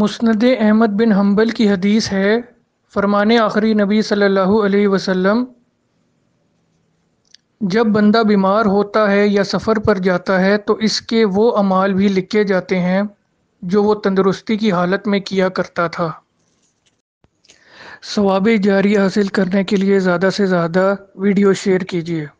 मुस्ंद अहमद बिन humble की हदीस है फरमान आखिरी नबी सल्लल्लाहु अलैहि वसल्लम जब बंदा बीमार होता है या सफ़र पर जाता है तो इसके वो अमाल भी लिखे जाते हैं जो वो तंदुरुस्ती की हालत में किया करता था सवाब जारी हासिल करने के लिए ज़्यादा से ज़्यादा वीडियो शेयर कीजिए